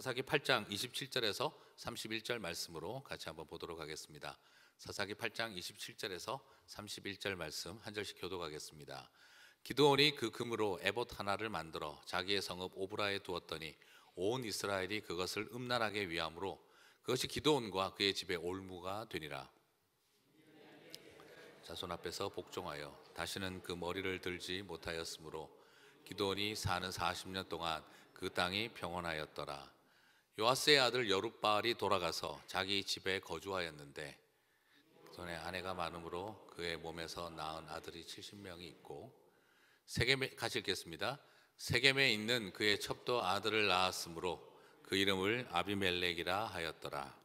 사사기 8장 27절에서 31절 말씀으로 같이 한번 보도록 하겠습니다. 사사기 8장 27절에서 31절 말씀 한 절씩 교도하겠습니다. 기드온이 그 금으로 에봇 하나를 만들어 자기의 성읍 오브라에 두었더니 온 이스라엘이 그것을 음란하게 위함으로 그것이 기드온과 그의 집에 올무가 되니라. 자손 앞에서 복종하여 다시는 그 머리를 들지 못하였으므로 기드온이 사는 40년 동안 그 땅이 평온하였더라. 요아스의 아들 여룻바알이 돌아가서 자기 집에 거주하였는데 전에 아내가 많으므로 그의 몸에서 낳은 아들이 70명이 있고 세겜에 같이 읽겠습니다. 세겜에 있는 그의 첩도 아들을 낳았으므로 그 이름을 아비멜렉이라 하였더라.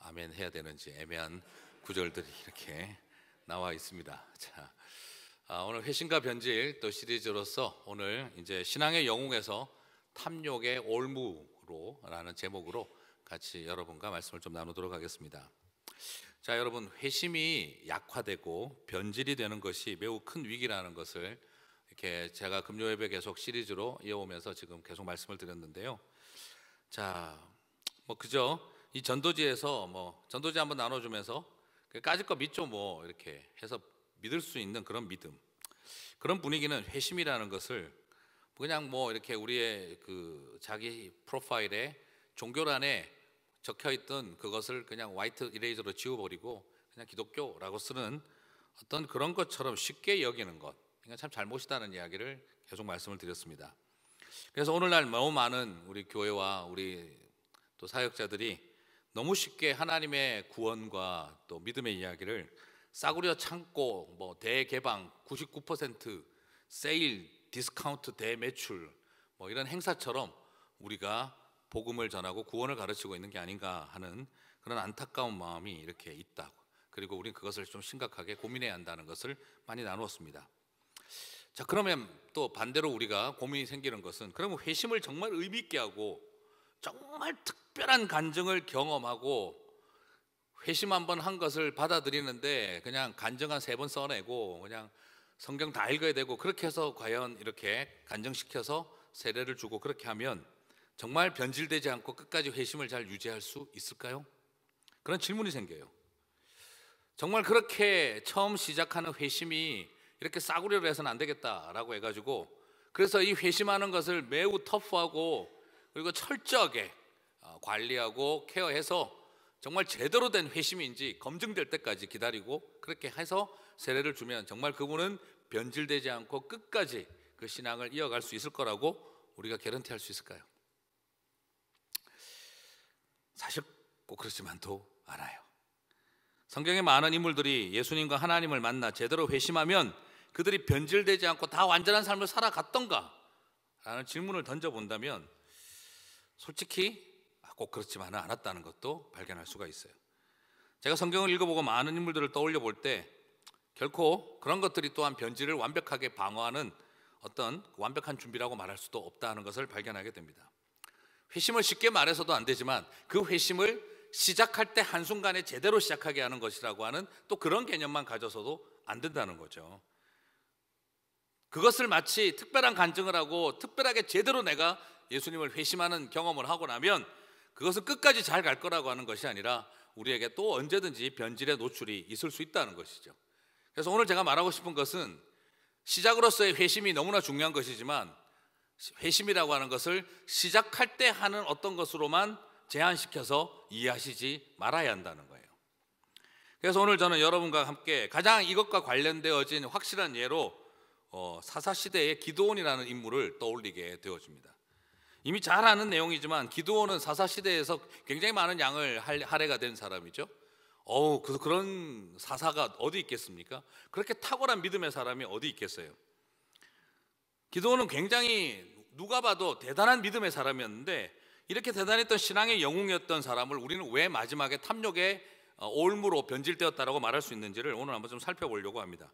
아멘 해야 되는지 애매한 구절들이 이렇게 나와 있습니다. 자, 아, 오늘 회신과 변질 또 시리즈로서 오늘 이제 신앙의 영웅에서 탐욕의 올무로라는 제목으로 같이 여러분과 말씀을 좀 나누도록 하겠습니다. 자, 여러분 회심이 약화되고 변질이 되는 것이 매우 큰 위기라는 것을 이렇게 제가 금요 예배 계속 시리즈로 이어오면서 지금 계속 말씀을 드렸는데요. 자, 뭐 그저 이 전도지에서 뭐 전도지 한번 나눠주면서 그 까짓 거 믿죠 뭐 이렇게 해서 믿을 수 있는 그런 믿음 그런 분위기는 회심이라는 것을 그냥 뭐 이렇게 우리의 그 자기 프로파일에 종교란에 적혀 있던 그것을 그냥 화이트 이레이저로 지워버리고 그냥 기독교라고 쓰는 어떤 그런 것처럼 쉽게 여기는 것. 이건 참 잘못이다는 이야기를 계속 말씀을 드렸습니다. 그래서 오늘날 너무 많은 우리 교회와 우리 또 사역자들이 너무 쉽게 하나님의 구원과 또 믿음의 이야기를 싸구려 참고뭐 대개방 99% 세일 디스카운트 대매출 뭐 이런 행사처럼 우리가 복음을 전하고 구원을 가르치고 있는 게 아닌가 하는 그런 안타까운 마음이 이렇게 있다고. 그리고 우리는 그것을 좀 심각하게 고민해야 한다는 것을 많이 나누었습니다. 자, 그러면 또 반대로 우리가 고민이 생기는 것은 그러면 회심을 정말 의미 있게 하고 정말 특별한 간증을 경험하고 회심 한 번 한 것을 받아들이는데 그냥 간증 한세 번 써내고 그냥 성경 다 읽어야 되고 그렇게 해서 과연 이렇게 간증시켜서 세례를 주고 그렇게 하면 정말 변질되지 않고 끝까지 회심을 잘 유지할 수 있을까요? 그런 질문이 생겨요. 정말 그렇게 처음 시작하는 회심이 이렇게 싸구려로 해서는 안 되겠다라고 해가지고 그래서 이 회심하는 것을 매우 터프하고 그리고 철저하게 어, 관리하고 케어해서 정말 제대로 된 회심인지 검증될 때까지 기다리고 그렇게 해서 세례를 주면 정말 그분은 변질되지 않고 끝까지 그 신앙을 이어갈 수 있을 거라고 우리가 개런티 할 수 있을까요? 사실 꼭 그렇지만도 않아요. 성경의 많은 인물들이 예수님과 하나님을 만나 제대로 회심하면 그들이 변질되지 않고 다 완전한 삶을 살아갔던가? 라는 질문을 던져본다면 솔직히 아, 꼭 그렇지만은 않았다는 것도 발견할 수가 있어요. 제가 성경을 읽어보고 많은 인물들을 떠올려 볼때 결코 그런 것들이 또한 변질을 완벽하게 방어하는 어떤 완벽한 준비라고 말할 수도 없다는 것을 발견하게 됩니다. 회심을 쉽게 말해서도 안 되지만 그 회심을 시작할 때 한순간에 제대로 시작하게 하는 것이라고 하는 또 그런 개념만 가져서도 안 된다는 거죠. 그것을 마치 특별한 간증을 하고 특별하게 제대로 내가 예수님을 회심하는 경험을 하고 나면 그것을 끝까지 잘 갈 거라고 하는 것이 아니라 우리에게 또 언제든지 변질의 노출이 있을 수 있다는 것이죠. 그래서 오늘 제가 말하고 싶은 것은 시작으로서의 회심이 너무나 중요한 것이지만 회심이라고 하는 것을 시작할 때 하는 어떤 것으로만 제한시켜서 이해하시지 말아야 한다는 거예요. 그래서 오늘 저는 여러분과 함께 가장 이것과 관련되어진 확실한 예로 어, 사사시대의 기도원이라는 인물을 떠올리게 되어집니다. 이미 잘 아는 내용이지만 기도원은 사사시대에서 굉장히 많은 양을 할애가 된 사람이죠. 어우, 그, 그런 사사가 어디 있겠습니까? 그렇게 탁월한 믿음의 사람이 어디 있겠어요? 기도는 굉장히 누가 봐도 대단한 믿음의 사람이었는데 이렇게 대단했던 신앙의 영웅이었던 사람을 우리는 왜 마지막에 탐욕의 어, 올무로 변질되었다라고 말할 수 있는지를 오늘 한번 좀 살펴보려고 합니다.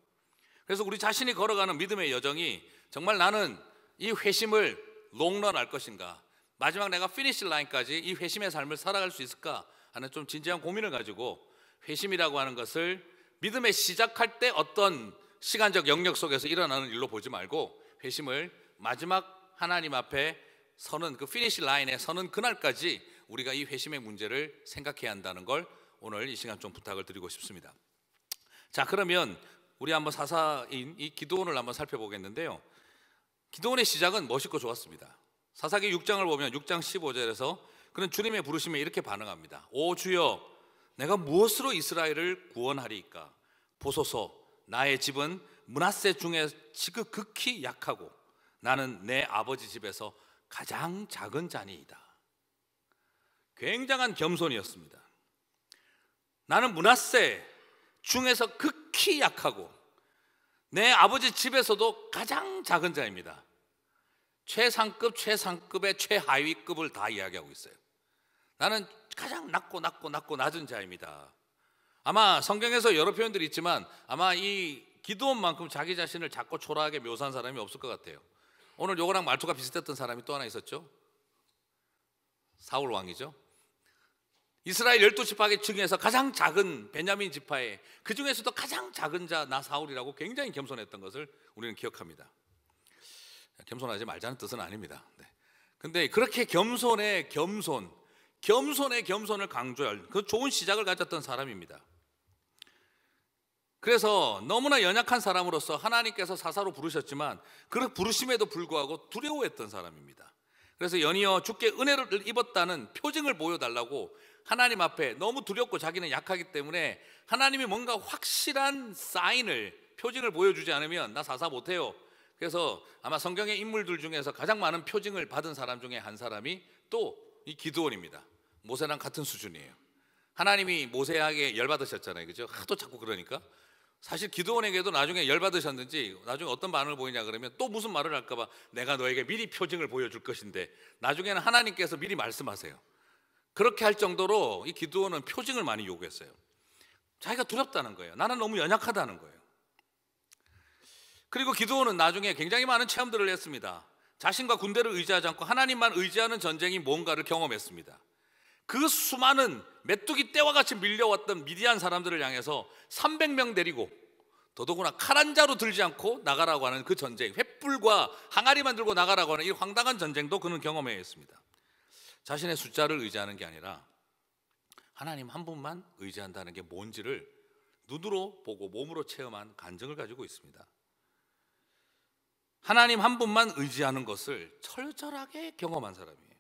그래서 우리 자신이 걸어가는 믿음의 여정이 정말 나는 이 회심을 롱런할 것인가? 마지막 내가 피니시 라인까지 이 회심의 삶을 살아갈 수 있을까? 하는 좀 진지한 고민을 가지고 회심이라고 하는 것을 믿음의 시작할 때 어떤 시간적 영역 속에서 일어나는 일로 보지 말고 회심을 마지막 하나님 앞에 서는 그 피니시 라인에 서는 그날까지 우리가 이 회심의 문제를 생각해야 한다는 걸 오늘 이 시간 좀 부탁을 드리고 싶습니다. 자, 그러면 우리 한번 사사인 이 기도원을 한번 살펴보겠는데요. 기도원의 시작은 멋있고 좋았습니다. 사사기 6장을 보면 6장 15절에서 그는 주님의 부르심에 이렇게 반응합니다. 오 주여 내가 무엇으로 이스라엘을 구원하리까 보소서 나의 집은 문하세 중에 지극히 약하고 나는 내 아버지 집에서 가장 작은 자니이다. 굉장한 겸손이었습니다. 나는 문하세 중에서 극히 약하고 내 아버지 집에서도 가장 작은 자입니다. 최상급, 최상급의 최하위급을 다 이야기하고 있어요. 나는 가장 낮고 낮고 낮고 낮은 자입니다. 아마 성경에서 여러 표현들이 있지만 아마 이 기도원만큼 자기 자신을 작고 초라하게 묘사한 사람이 없을 것 같아요. 오늘 요거랑 말투가 비슷했던 사람이 또 하나 있었죠. 사울 왕이죠. 이스라엘 열두 지파계 중에서 가장 작은 베냐민 지파의그 중에서도 가장 작은 자 나 사울이라고 굉장히 겸손했던 것을 우리는 기억합니다. 겸손하지 말자는 뜻은 아닙니다. 네. 근데 그렇게 겸손에 겸손 겸손에 겸손을 강조할 그 좋은 시작을 가졌던 사람입니다. 그래서 너무나 연약한 사람으로서 하나님께서 사사로 부르셨지만 그 부르심에도 불구하고 두려워했던 사람입니다. 그래서 연이어 주께 은혜를 입었다는 표징을 보여달라고 하나님 앞에 너무 두렵고 자기는 약하기 때문에 하나님이 뭔가 확실한 사인을 표징을 보여주지 않으면 나 사사 못해요. 그래서 아마 성경의 인물들 중에서 가장 많은 표징을 받은 사람 중에 한 사람이 또이 기도원입니다. 모세랑 같은 수준이에요. 하나님이 모세에게 열받으셨잖아요. 그죠? 하도 자꾸 그러니까. 사실 기도원에게도 나중에 열받으셨는지 나중에 어떤 반응을 보이냐 그러면 또 무슨 말을 할까봐 내가 너에게 미리 표징을 보여줄 것인데 나중에는 하나님께서 미리 말씀하세요. 그렇게 할 정도로 이 기도원은 표징을 많이 요구했어요. 자기가 두렵다는 거예요. 나는 너무 연약하다는 거예요. 그리고 기도원은 나중에 굉장히 많은 체험들을 했습니다. 자신과 군대를 의지하지 않고 하나님만 의지하는 전쟁이 뭔가를 경험했습니다. 그 수많은 메뚜기 떼와 같이 밀려왔던 미디안 사람들을 향해서 300명 데리고 더더구나 칼 한 자로 들지 않고 나가라고 하는 그 전쟁, 횃불과 항아리만 들고 나가라고 하는 이 황당한 전쟁도 그는 경험해 했습니다. 자신의 숫자를 의지하는 게 아니라 하나님 한 분만 의지한다는 게 뭔지를 눈으로 보고 몸으로 체험한 간증을 가지고 있습니다. 하나님 한 분만 의지하는 것을 철저하게 경험한 사람이에요.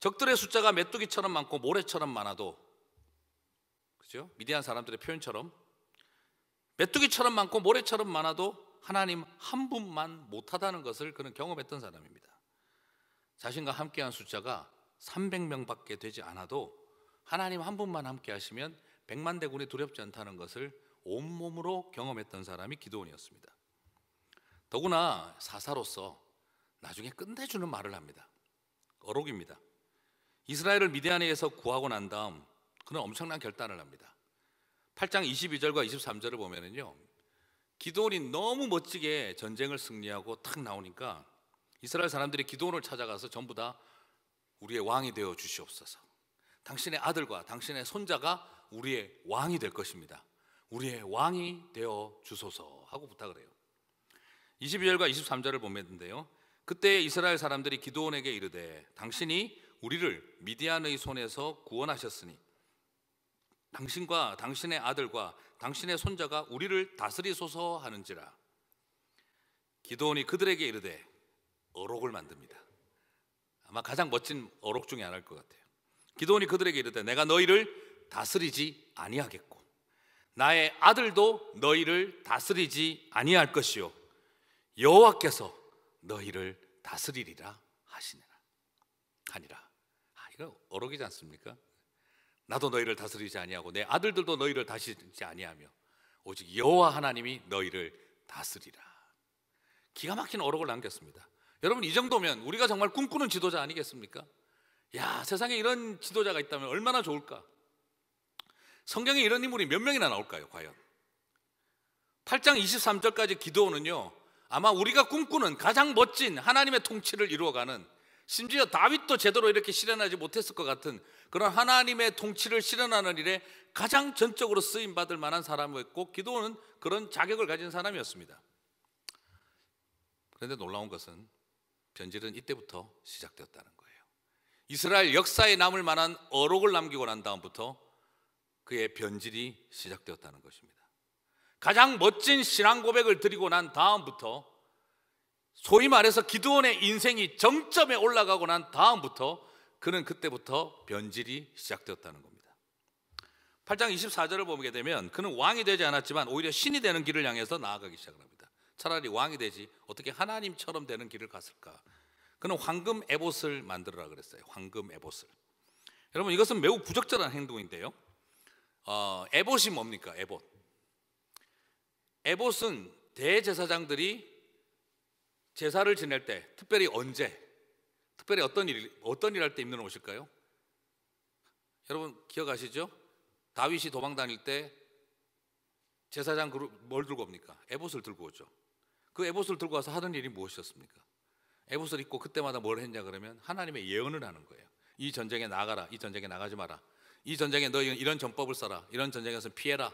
적들의 숫자가 메뚜기처럼 많고 모래처럼 많아도 그죠? 미디안 사람들의 표현처럼 메뚜기처럼 많고 모래처럼 많아도 하나님 한 분만 못하다는 것을 그는 경험했던 사람입니다. 자신과 함께한 숫자가 300명밖에 되지 않아도 하나님 한 분만 함께 하시면 1만 대군이 두렵지 않다는 것을 온몸으로 경험했던 사람이 기도원이었습니다. 더구나 사사로서 나중에 끝내주는 말을 합니다. 어록입니다. 이스라엘을 미디안에서 구하고 난 다음 그는 엄청난 결단을 합니다. 8장 22절과 23절을 보면은요. 기도온이 너무 멋지게 전쟁을 승리하고 탁 나오니까 이스라엘 사람들이 기도온을 찾아가서 전부 다 우리의 왕이 되어 주시옵소서. 당신의 아들과 당신의 손자가 우리의 왕이 될 것입니다. 우리의 왕이 되어 주소서 하고 부탁을 해요. 22절과 23절을 보면는데요. 그때 이스라엘 사람들이 기도원에게 이르되 당신이 우리를 미디안의 손에서 구원하셨으니 당신과 당신의 아들과 당신의 손자가 우리를 다스리소서 하는지라 기도원이 그들에게 이르되 어록을 만듭니다. 아마 가장 멋진 어록 중에 하나일 것 같아요. 기도원이 그들에게 이르되 내가 너희를 다스리지 아니하겠고 나의 아들도 너희를 다스리지 아니할 것이요 여호와께서 너희를 다스리리라 하시느라 하니라. 아 이거 어록이지 않습니까? 나도 너희를 다스리지 아니하고 내 아들들도 너희를 다스리지 아니하며 오직 여호와 하나님이 너희를 다스리라. 기가 막힌 어록을 남겼습니다. 여러분 이 정도면 우리가 정말 꿈꾸는 지도자 아니겠습니까? 야 세상에 이런 지도자가 있다면 얼마나 좋을까? 성경에 이런 인물이 몇 명이나 나올까요? 과연? 8장 23절까지 기도는요 아마 우리가 꿈꾸는 가장 멋진 하나님의 통치를 이루어가는 심지어 다윗도 제대로 이렇게 실현하지 못했을 것 같은 그런 하나님의 통치를 실현하는 일에 가장 전적으로 쓰임 받을 만한 사람이었고 기도는 그런 자격을 가진 사람이었습니다. 그런데 놀라운 것은 변질은 이때부터 시작되었다는 거예요. 이스라엘 역사에 남을 만한 어록을 남기고 난 다음부터 그의 변질이 시작되었다는 것입니다. 가장 멋진 신앙 고백을 드리고 난 다음부터 소위 말해서 기도원의 인생이 정점에 올라가고 난 다음부터 그는 그때부터 변질이 시작되었다는 겁니다. 8장 24절을 보게 되면 그는 왕이 되지 않았지만 오히려 신이 되는 길을 향해서 나아가기 시작을 합니다. 차라리 왕이 되지 어떻게 하나님처럼 되는 길을 갔을까? 그는 황금 에봇을 만들어라 그랬어요. 황금 에봇을. 여러분 이것은 매우 부적절한 행동인데요. 어, 에봇이 뭡니까? 에봇. 에봇은 대제사장들이 제사를 지낼 때 특별히 언제 특별히 어떤 일 어떤 일할때 입는 옷일까요? 여러분 기억하시죠? 다윗이 도망 다닐 때 제사장 그룹 뭘 들고 옵니까? 에봇을 들고 오죠. 그 에봇을 들고 와서 하는 일이 무엇이었습니까? 에봇을 입고 그때마다 뭘 했냐 그러면 하나님의 예언을 하는 거예요. 이 전쟁에 나가라. 이 전쟁에 나가지 마라. 이 전쟁에 너 이런 전법을 써라. 이런 전쟁에서 피해라.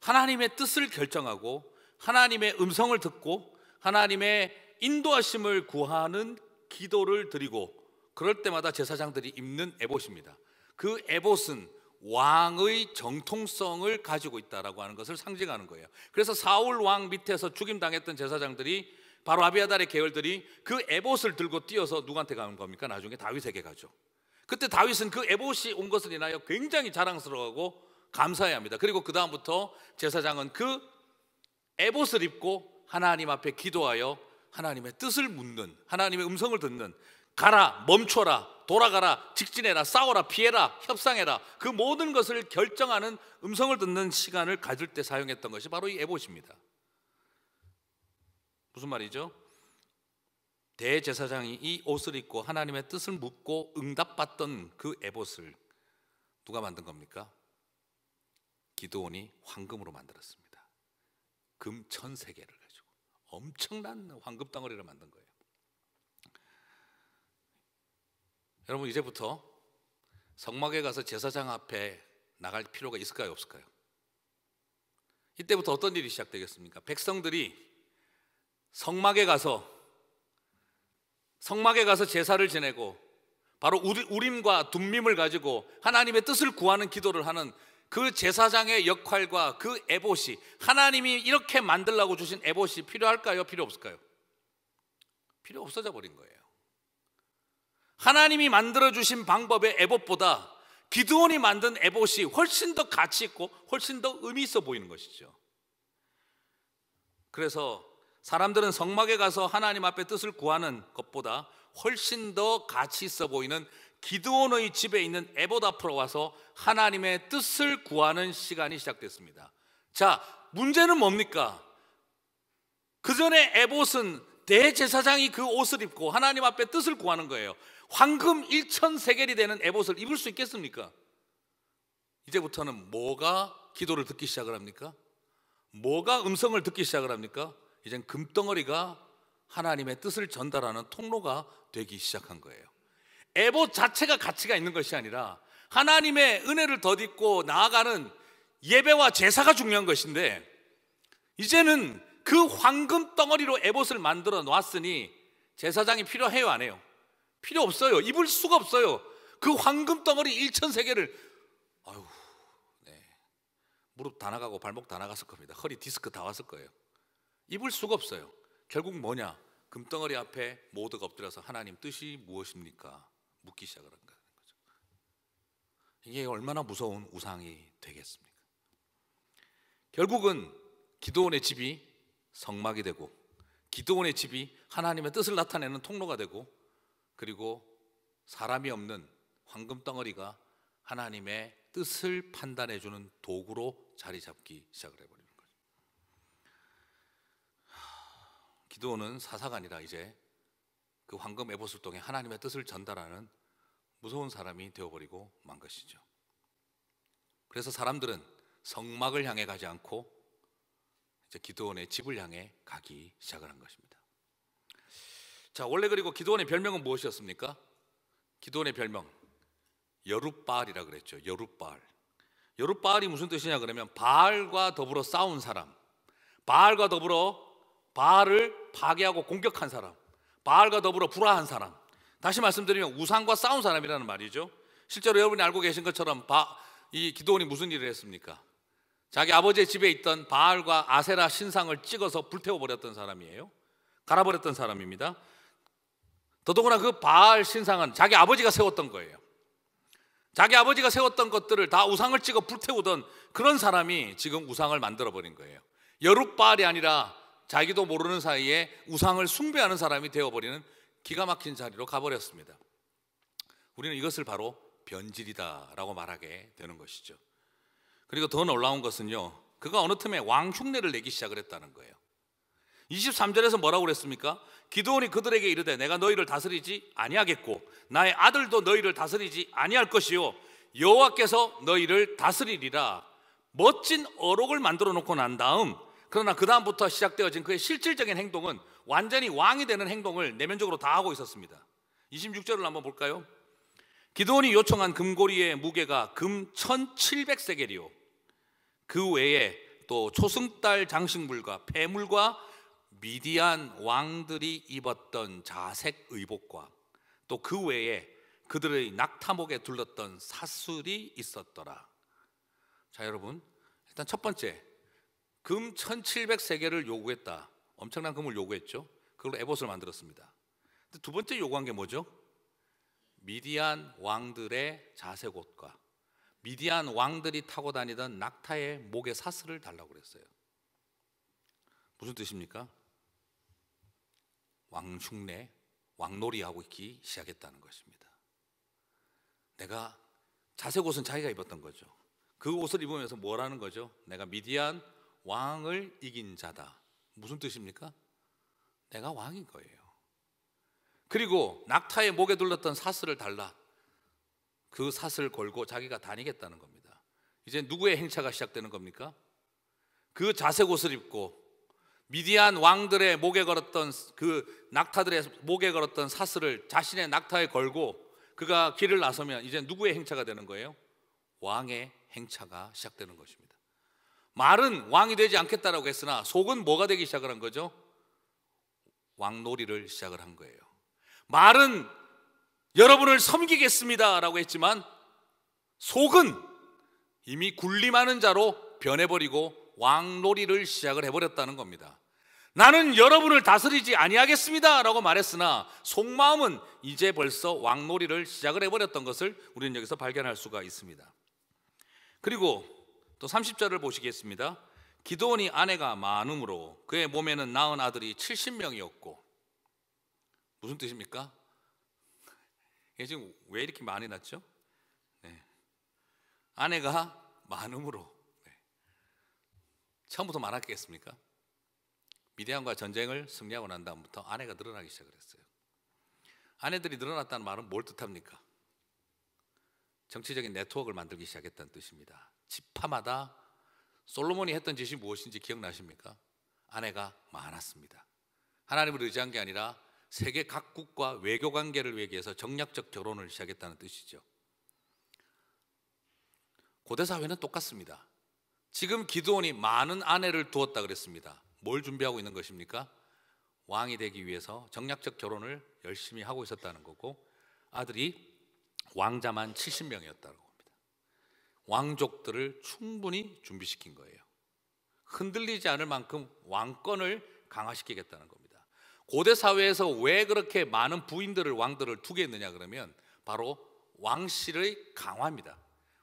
하나님의 뜻을 결정하고 하나님의 음성을 듣고 하나님의 인도하심을 구하는 기도를 드리고 그럴 때마다 제사장들이 입는 에봇입니다. 그 에봇은 왕의 정통성을 가지고 있다라고 하는 것을 상징하는 거예요. 그래서 사울 왕 밑에서 죽임 당했던 제사장들이 바로 아비아달의 계열들이 그 에봇을 들고 뛰어서 누구한테 가는 겁니까? 나중에 다윗에게 가죠. 그때 다윗은 그 에봇이 온 것을 인하여 굉장히 자랑스러워하고 감사해야 합니다. 그리고 그 다음부터 제사장은 그 에봇을 입고 하나님 앞에 기도하여 하나님의 뜻을 묻는 하나님의 음성을 듣는 가라 멈춰라 돌아가라 직진해라 싸워라 피해라 협상해라 그 모든 것을 결정하는 음성을 듣는 시간을 가질 때 사용했던 것이 바로 이 에봇입니다. 무슨 말이죠? 대제사장이 이 옷을 입고 하나님의 뜻을 묻고 응답받던 그 에봇을 누가 만든 겁니까? 기도원이 황금으로 만들었습니다. 금 천세 개를 가지고 엄청난 황금 덩어리를 만든 거예요. 여러분 이제부터 성막에 가서 제사장 앞에 나갈 필요가 있을까요 없을까요? 이때부터 어떤 일이 시작되겠습니까? 백성들이 성막에 가서 성막에 가서 제사를 지내고 바로 우림과 둠밈을 가지고 하나님의 뜻을 구하는 기도를 하는 그 제사장의 역할과 그 에봇이 하나님이 이렇게 만들라고 주신 에봇이 필요할까요? 필요 없을까요? 필요 없어져 버린 거예요. 하나님이 만들어 주신 방법의 에봇보다 기드온이 만든 에봇이 훨씬 더 가치 있고 훨씬 더 의미 있어 보이는 것이죠. 그래서 사람들은 성막에 가서 하나님 앞에 뜻을 구하는 것보다 훨씬 더 가치 있어 보이는 기드온의 집에 있는 에봇 앞으로 와서 하나님의 뜻을 구하는 시간이 시작됐습니다. 자, 문제는 뭡니까? 그 전에 에봇은 대제사장이 네 그 옷을 입고 하나님 앞에 뜻을 구하는 거예요. 황금 1천 세겔이 되는 에봇을 입을 수 있겠습니까? 이제부터는 뭐가 기도를 듣기 시작을 합니까? 뭐가 음성을 듣기 시작을 합니까? 이젠 금덩어리가 하나님의 뜻을 전달하는 통로가 되기 시작한 거예요. 에보 자체가 가치가 있는 것이 아니라 하나님의 은혜를 더딛고 나아가는 예배와 제사가 중요한 것인데 이제는 그 황금 덩어리로 에봇을 만들어 놨으니 제사장이 필요해요 안 해요? 필요 없어요 입을 수가 없어요 그 황금 덩어리 1천 세계를 아유 네. 무릎 다 나가고 발목 다 나갔을 겁니다 허리 디스크 다 왔을 거예요 입을 수가 없어요 결국 뭐냐 금덩어리 앞에 모두가 엎드려서 하나님 뜻이 무엇입니까? 묻기 시작을 한다는 거죠. 이게 얼마나 무서운 우상이 되겠습니까? 결국은 기도원의 집이 성막이 되고 기도원의 집이 하나님의 뜻을 나타내는 통로가 되고 그리고 사람이 없는 황금 덩어리가 하나님의 뜻을 판단해 주는 도구로 자리 잡기 시작을 해버리는 거죠. 기도는 사사가 아니라 이제 그 황금 에봇을 통해 하나님의 뜻을 전달하는 무서운 사람이 되어버리고 만 것이죠. 그래서 사람들은 성막을 향해 가지 않고 이제 기도원의 집을 향해 가기 시작을 한 것입니다. 자, 원래 그리고 기도원의 별명은 무엇이었습니까? 기도원의 별명 여룻바알이라 그랬죠. 여룻바알. 여룻바알이 무슨 뜻이냐 그러면 바알과 더불어 싸운 사람. 바알과 더불어 바알을 파괴하고 공격한 사람. 바알과 더불어 불화한 사람. 다시 말씀드리면 우상과 싸운 사람이라는 말이죠. 실제로 여러분이 알고 계신 것처럼 바, 이 기도원이 무슨 일을 했습니까? 자기 아버지의 집에 있던 바알과 아세라 신상을 찍어서 불태워버렸던 사람이에요. 갈아버렸던 사람입니다. 더더구나 그 바알 신상은 자기 아버지가 세웠던 거예요. 자기 아버지가 세웠던 것들을 다 우상을 찍어 불태우던 그런 사람이 지금 우상을 만들어버린 거예요. 여룻바알이 아니라 자기도 모르는 사이에 우상을 숭배하는 사람이 되어버리는 기가 막힌 자리로 가버렸습니다. 우리는 이것을 바로 변질이다라고 말하게 되는 것이죠. 그리고 더 놀라운 것은요. 그가 어느 틈에 왕 흉내를 내기 시작을 했다는 거예요. 23절에서 뭐라고 그랬습니까? 기도원이 그들에게 이르되 내가 너희를 다스리지 아니하겠고 나의 아들도 너희를 다스리지 아니할 것이요 여호와께서 너희를 다스리리라 멋진 어록을 만들어 놓고 난 다음 그러나 그다음부터 시작되어진 그의 실질적인 행동은 완전히 왕이 되는 행동을 내면적으로 다 하고 있었습니다. 26절을 한번 볼까요? 기도원이 요청한 금고리의 무게가 금 1700세겔이요. 그 외에 또 초승달 장식물과 폐물과 미디안 왕들이 입었던 자색 의복과 또 그 외에 그들의 낙타목에 둘렀던 사슬이 있었더라. 자, 여러분. 일단 첫 번째, 금 1700세계를 요구했다. 엄청난 금을 요구했죠. 그걸로 에봇을 만들었습니다. 두 번째 요구한 게 뭐죠? 미디안 왕들의 자색 옷과 미디안 왕들이 타고 다니던 낙타의 목에 사슬을 달라고 그랬어요. 무슨 뜻입니까? 왕흉내, 왕놀이하고 있기 시작했다는 것입니다. 내가 자색 옷은 자기가 입었던 거죠. 그 옷을 입으면서 뭐라는 거죠? 내가 미디안 왕을 이긴 자다. 무슨 뜻입니까? 내가 왕인 거예요. 그리고 낙타의 목에 둘렀던 사슬을 달라. 그사슬 걸고 자기가 다니겠다는 겁니다. 이제 누구의 행차가 시작되는 겁니까? 그 자색 옷을 입고 미디안 왕들의 목에 걸었던 그 낙타들의 목에 걸었던 사슬을 자신의 낙타에 걸고 그가 길을 나서면 이제 누구의 행차가 되는 거예요? 왕의 행차가 시작되는 것입니다. 말은 왕이 되지 않겠다라고 했으나 속은 뭐가 되기 시작을 한 거죠? 왕놀이를 시작을 한 거예요. 말은 여러분을 섬기겠습니다라고 했지만 속은 이미 군림하는 자로 변해버리고 왕놀이를 시작을 해버렸다는 겁니다. 나는 여러분을 다스리지 아니하겠습니다라고 말했으나 속마음은 이제 벌써 왕놀이를 시작을 해버렸던 것을 우리는 여기서 발견할 수가 있습니다. 그리고 또 30절을 보시겠습니다. 기도원이 아내가 많음으로 그의 몸에는 낳은 아들이 70명이었고 무슨 뜻입니까? 이게 지금 왜 이렇게 많이 났죠? 네. 아내가 많음으로 네. 처음부터 말할겠습니까? 미디안과 전쟁을 승리하고 난 다음부터 아내가 늘어나기 시작 했어요. 아내들이 늘어났다는 말은 뭘 뜻합니까? 정치적인 네트워크를 만들기 시작했다는 뜻입니다. 지파마다 솔로몬이 했던 짓이 무엇인지 기억나십니까? 아내가 많았습니다. 하나님을 의지한 게 아니라 세계 각국과 외교 관계를 외해서 정략적 결혼을 시작했다는 뜻이죠. 고대 사회는 똑같습니다. 지금 기드온이 많은 아내를 두었다 그랬습니다. 뭘 준비하고 있는 것입니까? 왕이 되기 위해서 정략적 결혼을 열심히 하고 있었다는 거고 아들이 왕자만 70명이었다고 왕족들을 충분히 준비시킨 거예요. 흔들리지 않을 만큼 왕권을 강화시키겠다는 겁니다. 고대 사회에서 왜 그렇게 많은 부인들을 왕들을 두게 했느냐 그러면 바로 왕실의 강화입니다.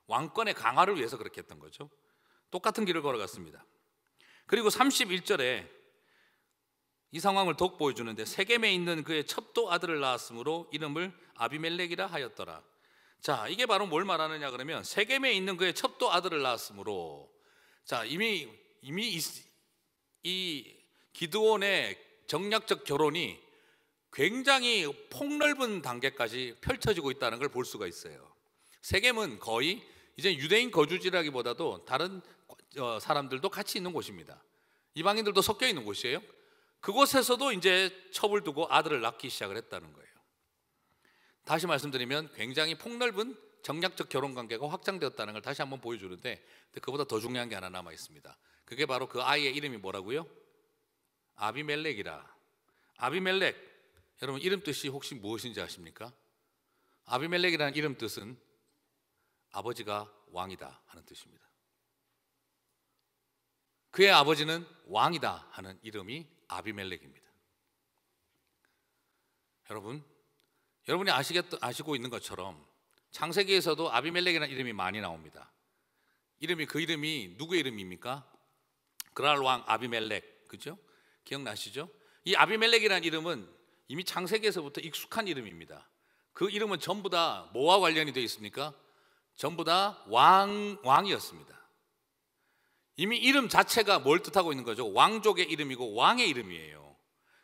왕권의 강화를 위해서 그렇게 했던 거죠. 똑같은 길을 걸어갔습니다. 그리고 31절에 이 상황을 더욱 보여주는데 세겜에 있는 그의 첩도 아들을 낳았으므로 이름을 아비멜렉이라 하였더라. 자, 이게 바로 뭘 말하느냐 그러면 세겜에 있는 그의 첩도 아들을 낳았으므로 자, 이미 이미 이, 이 기드온의 정략적 결혼이 굉장히 폭넓은 단계까지 펼쳐지고 있다는 걸 볼 수가 있어요. 세겜은 거의 이제 유대인 거주지라기보다도 다른 어, 사람들도 같이 있는 곳입니다. 이방인들도 섞여 있는 곳이에요. 그곳에서도 이제 첩을 두고 아들을 낳기 시작을 했다는 거예요. 다시 말씀드리면 굉장히 폭넓은 정략적 결혼 관계가 확장되었다는 걸 다시 한번 보여주는데 그보다 더 중요한 게 하나 남아 있습니다. 그게 바로 그 아이의 이름이 뭐라고요? 아비멜렉이라. 아비멜렉. 여러분 이름 뜻이 혹시 무엇인지 아십니까? 아비멜렉이라는 이름 뜻은 아버지가 왕이다 하는 뜻입니다. 그의 아버지는 왕이다 하는 이름이 아비멜렉입니다. 여러분 여러분이 아시겠, 아시고 있는 것처럼 창세기에서도 아비멜렉이라는 이름이 많이 나옵니다. 이름이 그 이름이 누구의 이름입니까? 그랄 왕 아비멜렉 그죠? 기억나시죠? 이 아비멜렉이라는 이름은 이미 창세기에서부터 익숙한 이름입니다. 그 이름은 전부 다 뭐와 관련이 되어 있습니까? 전부 다 왕, 왕이었습니다. 이미 이름 자체가 뭘 뜻하고 있는 거죠? 왕족의 이름이고 왕의 이름이에요.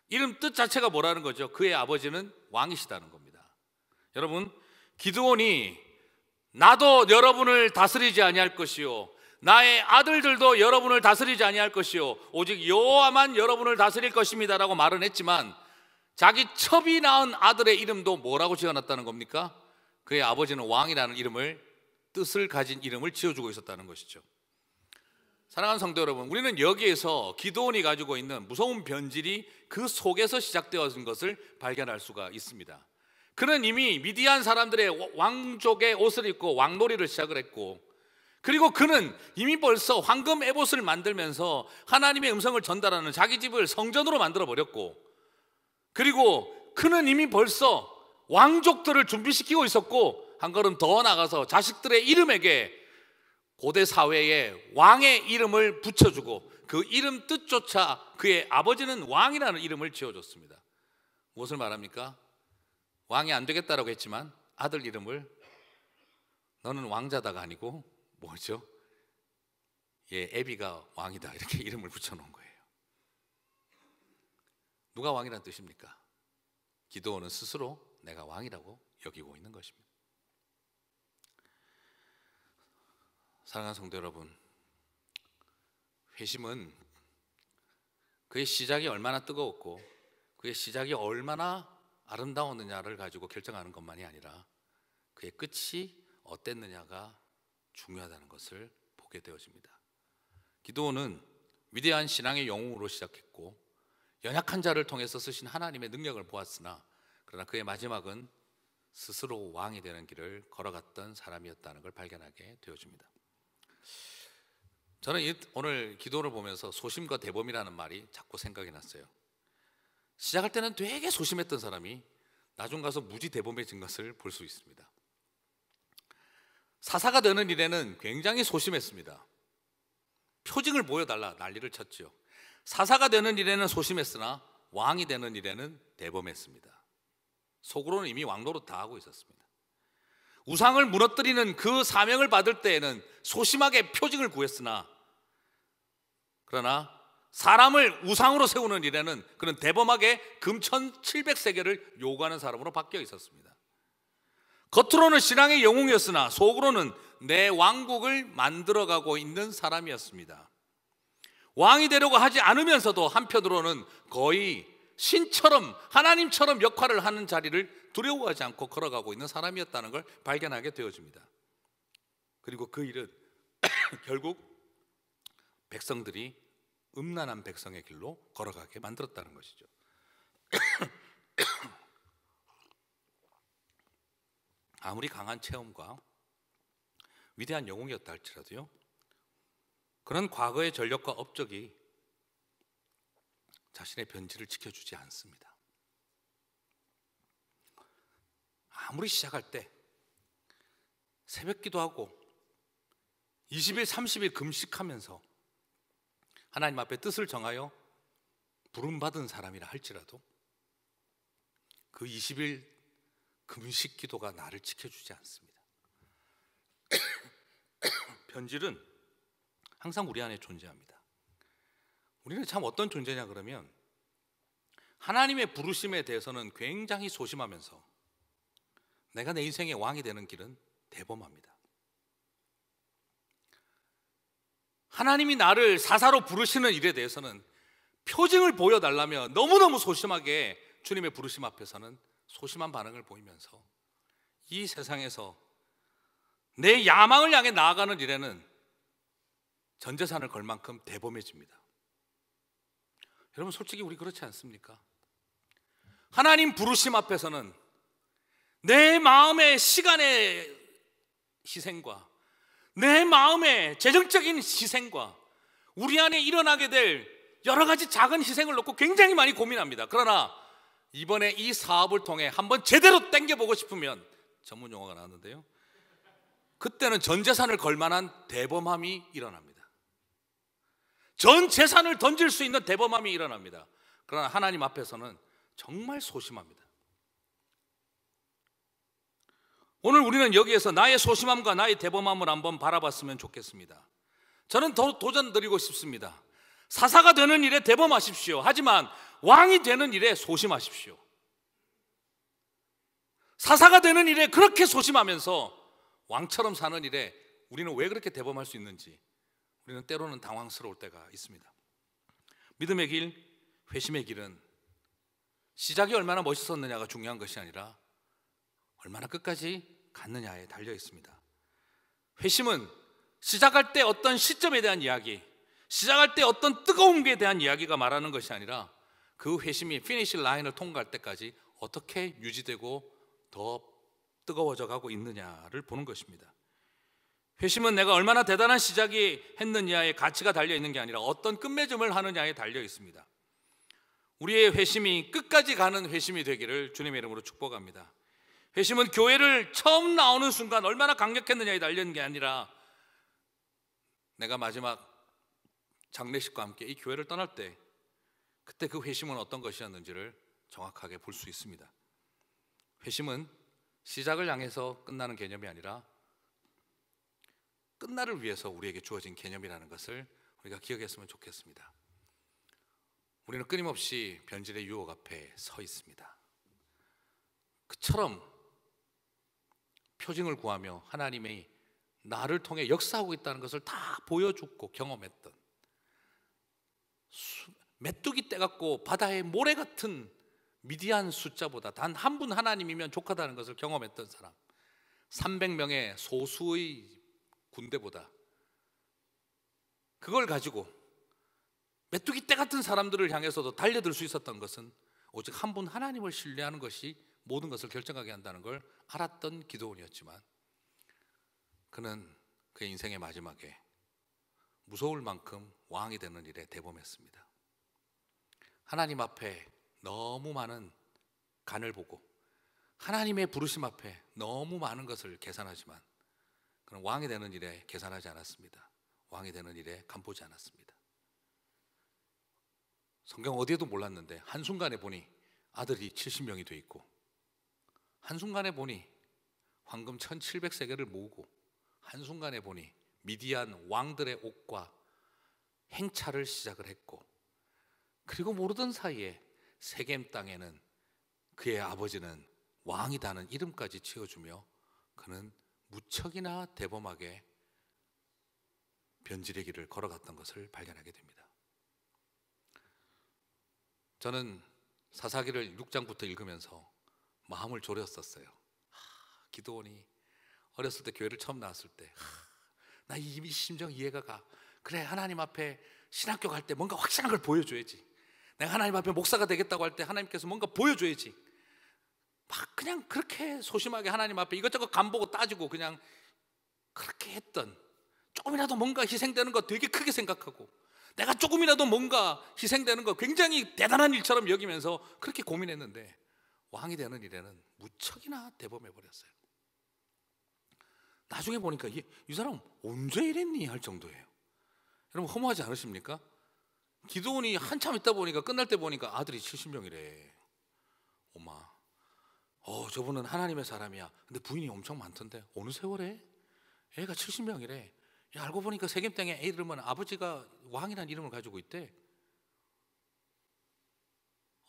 이름 뜻 자체가 뭐라는 거죠? 그의 아버지는 왕이시다는 겁니다. 여러분, 기드온이 나도 여러분을 다스리지 아니할 것이요 나의 아들들도 여러분을 다스리지 아니할 것이요 오직 여호와만 여러분을 다스릴 것입니다라고 말은 했지만 자기 첩이 낳은 아들의 이름도 뭐라고 지어놨다는 겁니까? 그의 아버지는 왕이라는 이름을 뜻을 가진 이름을 지어주고 있었다는 것이죠. 사랑하는 성도 여러분, 우리는 여기에서 기도원이 가지고 있는 무서운 변질이 그 속에서 시작되어진 것을 발견할 수가 있습니다. 그는 이미 미디안 사람들의 왕족의 옷을 입고 왕놀이를 시작을 했고 그리고 그는 이미 벌써 황금 에봇을 만들면서 하나님의 음성을 전달하는 자기 집을 성전으로 만들어 버렸고 그리고 그는 이미 벌써 왕족들을 준비시키고 있었고 한 걸음 더 나가서 자식들의 이름에게 고대 사회에 왕의 이름을 붙여주고 그 이름 뜻조차 그의 아버지는 왕이라는 이름을 지어줬습니다. 무엇을 말합니까? 왕이 안 되겠다라고 했지만 아들 이름을 너는 왕자다가 아니고 뭐죠? 예, 에비가 왕이다 이렇게 이름을 붙여놓은 거예요. 누가 왕이란 뜻입니까? 기도원은 스스로 내가 왕이라고 여기고 있는 것입니다. 사랑하는 성도 여러분, 회심은 그의 시작이 얼마나 뜨거웠고 그의 시작이 얼마나 아름다웠느냐를 가지고 결정하는 것만이 아니라 그의 끝이 어땠느냐가 중요하다는 것을 보게 되어집니다. 기도는 위대한 신앙의 영웅으로 시작했고 연약한 자를 통해서 쓰신 하나님의 능력을 보았으나 그러나 그의 마지막은 스스로 왕이 되는 길을 걸어갔던 사람이었다는 걸 발견하게 되어집니다. 저는 오늘 기도를 보면서 소심과 대범이라는 말이 자꾸 생각이 났어요. 시작할 때는 되게 소심했던 사람이 나중 가서 무지 대범해진 것을 볼 수 있습니다. 사사가 되는 일에는 굉장히 소심했습니다. 표징을 보여달라 난리를 쳤죠 사사가 되는 일에는 소심했으나 왕이 되는 일에는 대범했습니다. 속으로는 이미 왕로로 다 하고 있었습니다. 우상을 무너뜨리는 그 사명을 받을 때에는 소심하게 표징을 구했으나 그러나 사람을 우상으로 세우는 일에는 그런 대범하게 금천7 0 0세계를 요구하는 사람으로 바뀌어 있었습니다. 겉으로는 신앙의 영웅이었으나 속으로는 내 왕국을 만들어가고 있는 사람이었습니다. 왕이 되려고 하지 않으면서도 한편으로는 거의 신처럼 하나님처럼 역할을 하는 자리를 두려워하지 않고 걸어가고 있는 사람이었다는 걸 발견하게 되어집니다. 그리고 그 일은 결국 백성들이 음란한 백성의 길로 걸어가게 만들었다는 것이죠. 아무리 강한 체험과 위대한 영웅이었다 할지라도요. 그런 과거의 전력과 업적이 자신의 변질을 지켜주지 않습니다. 아무리 시작할 때 새벽 기도하고 20일, 30일 금식하면서 하나님 앞에 뜻을 정하여 부름받은 사람이라 할지라도 그 20일 금식 기도가 나를 지켜주지 않습니다. 변질은 항상 우리 안에 존재합니다. 우리는 참 어떤 존재냐 그러면 하나님의 부르심에 대해서는 굉장히 소심하면서 내가 내 인생의 왕이 되는 길은 대범합니다. 하나님이 나를 사사로 부르시는 일에 대해서는 표징을 보여달라며 너무너무 소심하게 주님의 부르심 앞에서는 소심한 반응을 보이면서 이 세상에서 내 야망을 향해 나아가는 일에는 전 재산을 걸 만큼 대범해집니다. 여러분 솔직히 우리 그렇지 않습니까? 하나님 부르심 앞에서는 내 마음의 시간의 희생과 내 마음의 재정적인 희생과 우리 안에 일어나게 될 여러 가지 작은 희생을 놓고 굉장히 많이 고민합니다. 그러나 이번에 이 사업을 통해 한번 제대로 땡겨보고 싶으면 전문 용어가 나왔는데요. 그때는 전 재산을 걸 만한 대범함이 일어납니다. 전 재산을 던질 수 있는 대범함이 일어납니다. 그러나 하나님 앞에서는 정말 소심합니다. 오늘 우리는 여기에서 나의 소심함과 나의 대범함을 한번 바라봤으면 좋겠습니다. 저는 더 도전 드리고 싶습니다. 사사가 되는 일에 대범하십시오. 하지만 왕이 되는 일에 소심하십시오. 사사가 되는 일에 그렇게 소심하면서 왕처럼 사는 일에 우리는 왜 그렇게 대범할 수 있는지 우리는 때로는 당황스러울 때가 있습니다. 믿음의 길, 회심의 길은 시작이 얼마나 멋있었느냐가 중요한 것이 아니라 얼마나 끝까지 갔느냐에 달려 있습니다. 회심은 시작할 때 어떤 시점에 대한 이야기, 시작할 때 어떤 뜨거운 게 대한 이야기가 말하는 것이 아니라 그 회심이 피니시 라인을 통과할 때까지 어떻게 유지되고 더 뜨거워져 가고 있느냐를 보는 것입니다. 회심은 내가 얼마나 대단한 시작이 했느냐의 가치가 달려 있는 게 아니라 어떤 끝맺음을 하느냐에 달려 있습니다. 우리의 회심이 끝까지 가는 회심이 되기를 주님의 이름으로 축복합니다. 회심은 교회를 처음 나오는 순간 얼마나 강력했느냐에 달린 게 아니라 내가 마지막 장례식과 함께 이 교회를 떠날 때 그때 그 회심은 어떤 것이었는지를 정확하게 볼 수 있습니다. 회심은 시작을 향해서 끝나는 개념이 아니라 끝날을 위해서 우리에게 주어진 개념이라는 것을 우리가 기억했으면 좋겠습니다. 우리는 끊임없이 변질의 유혹 앞에 서 있습니다. 그처럼 표징을 구하며 하나님의 나를 통해 역사하고 있다는 것을 다 보여줬고 경험했던 메뚜기 떼 같고 바다의 모래 같은 미디안 숫자보다 단 한 분 하나님이면 족하다는 것을 경험했던 사람 300명의 소수의 군대보다 그걸 가지고 메뚜기 떼 같은 사람들을 향해서도 달려들 수 있었던 것은 오직 한 분 하나님을 신뢰하는 것이 모든 것을 결정하게 한다는 걸 알았던 기도원이었지만 그는 그의 인생의 마지막에 무서울 만큼 왕이 되는 일에 대범했습니다. 하나님 앞에 너무 많은 간을 보고 하나님의 부르심 앞에 너무 많은 것을 계산하지만 그는 왕이 되는 일에 계산하지 않았습니다. 왕이 되는 일에 간보지 않았습니다. 성경 어디에도 몰랐는데 한순간에 보니 아들이 70명이 돼 있고 한순간에 보니 황금 1700세계를 모으고 한순간에 보니 미디안 왕들의 옷과 행차를 시작을 했고 그리고 모르던 사이에 세겜 땅에는 그의 아버지는 왕이다는 이름까지 지어주며 그는 무척이나 대범하게 변질의 길을 걸어갔던 것을 발견하게 됩니다. 저는 사사기를 6장부터 읽으면서 마음을 졸였었어요. 하, 기도원이 어렸을 때 교회를 처음 나왔을 때, 나이미 심정 이해가 가. 그래, 하나님 앞에 신학교 갈 때 뭔가 확실한 걸 보여줘야지. 내가 하나님 앞에 목사가 되겠다고 할 때 하나님께서 뭔가 보여줘야지. 막 그냥 그렇게 소심하게 하나님 앞에 이것저것 간보고 따지고 그냥 그렇게 했던 조금이라도 뭔가 희생되는 거 되게 크게 생각하고 내가 조금이라도 뭔가 희생되는 거 굉장히 대단한 일처럼 여기면서 그렇게 고민했는데 왕이 되는 일에는 무척이나 대범해 버렸어요. 나중에 보니까 이, 이 사람 언제 이랬니 할 정도예요. 여러분 허무하지 않으십니까? 기도원이 한참 있다 보니까 끝날 때 보니까 아들이 70명이래. 엄마, 어 저분은 하나님의 사람이야. 근데 부인이 엄청 많던데 어느 세월에 애가 70명이래. 야, 알고 보니까 세겜 땅에 애 이름은 아버지가 왕이라는 이름을 가지고 있대.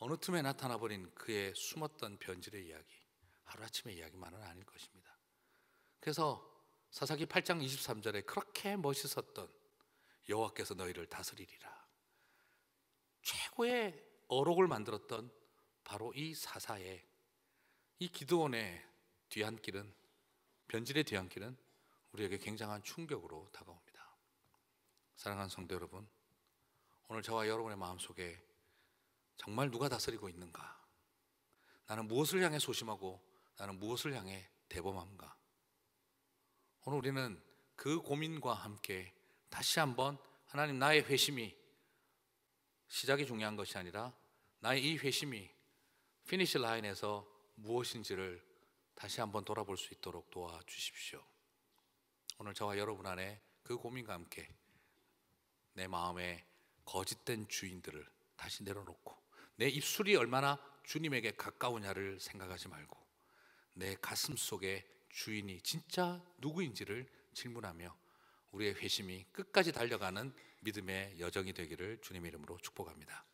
어느 틈에 나타나 버린 그의 숨었던 변질의 이야기, 하루아침의 이야기만은 아닐 것입니다. 그래서 사사기 8장 23절에 그렇게 멋있었던 여호와께서 너희를 다스리리라. 최고의 어록을 만들었던 바로 이 사사의 이기도원의 뒤안길은 변질의 뒤안길은 우리에게 굉장한 충격으로 다가옵니다. 사랑하는 성도 여러분, 오늘 저와 여러분의 마음속에 정말 누가 다스리고 있는가? 나는 무엇을 향해 소심하고 나는 무엇을 향해 대범함가? 오늘 우리는 그 고민과 함께 다시 한번 하나님 나의 회심이 시작이 중요한 것이 아니라 나의 이 회심이 피니시 라인에서 무엇인지를 다시 한번 돌아볼 수 있도록 도와주십시오. 오늘 저와 여러분 안에 그 고민과 함께 내 마음에 거짓된 주인들을 다시 내려놓고 내 입술이 얼마나 주님에게 가까우냐를 생각하지 말고 내 가슴 속에 주인이 진짜 누구인지를 질문하며 우리의 회심이 끝까지 달려가는 믿음의 여정이 되기를 주님 이름으로 축복합니다.